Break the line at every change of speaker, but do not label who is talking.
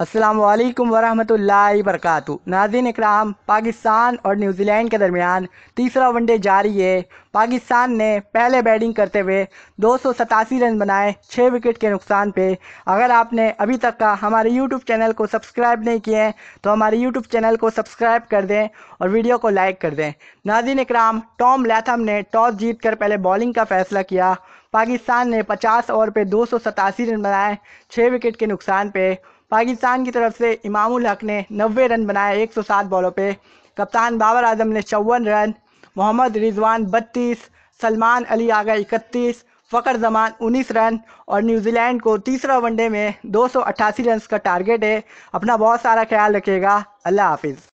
असलम वरहमत लाबरक नाजिन इकराम पाकिस्तान और न्यूजीलैंड के दरमियान तीसरा वनडे जारी है पाकिस्तान ने पहले बैटिंग करते हुए दो रन बनाए छः विकेट के नुकसान पे अगर आपने अभी तक का हमारे यूट्यूब चैनल को सब्सक्राइब नहीं किए हैं तो हमारे यूट्यूब चैनल को सब्सक्राइब कर दें और वीडियो को लाइक कर दें नाजिन इकराम टॉम लैथम ने टॉस जीत कर पहले बॉलिंग का फैसला किया पाकिस्तान ने पचास ओवर पर दो रन बनाए छः विकेट के नुकसान पे पाकिस्तान की तरफ से इमामुल हक ने नब्बे रन बनाए 107 बॉलों पे कप्तान बाबर आजम ने चौवन रन मोहम्मद रिजवान बत्तीस सलमान अली आगा इकतीस फ़कर जमान 19 रन और न्यूजीलैंड को तीसरा वनडे में दो सौ रन का टारगेट है अपना बहुत सारा ख्याल रखेगा अल्लाह हाफिज़